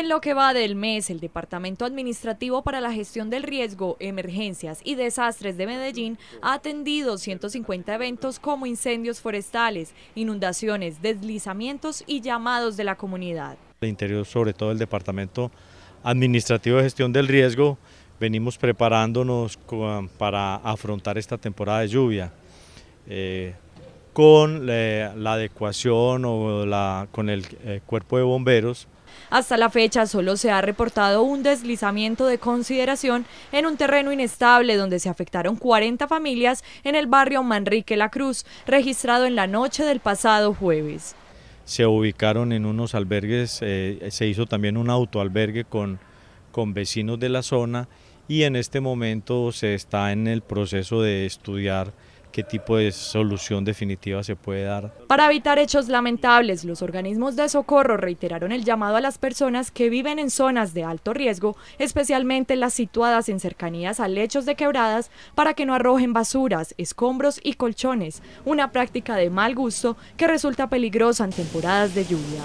En lo que va del mes, el Departamento Administrativo para la Gestión del Riesgo, Emergencias y Desastres de Medellín ha atendido 150 eventos como incendios forestales, inundaciones, deslizamientos y llamados de la comunidad. El interior, sobre todo el Departamento Administrativo de Gestión del Riesgo, venimos preparándonos para afrontar esta temporada de lluvia. Eh, con eh, la, adecuación o con el eh, cuerpo de bomberos, hasta la fecha solo se ha reportado un deslizamiento de consideración en un terreno inestable donde se afectaron 40 familias en el barrio Manrique La Cruz, registrado en la noche del pasado jueves. Se ubicaron en unos albergues, eh, se hizo también un autoalbergue con, con vecinos de la zona y en este momento se está en el proceso de estudiar qué tipo de solución definitiva se puede dar. Para evitar hechos lamentables, los organismos de socorro reiteraron el llamado a las personas que viven en zonas de alto riesgo, especialmente las situadas en cercanías a lechos de quebradas, para que no arrojen basuras, escombros y colchones, una práctica de mal gusto que resulta peligrosa en temporadas de lluvia.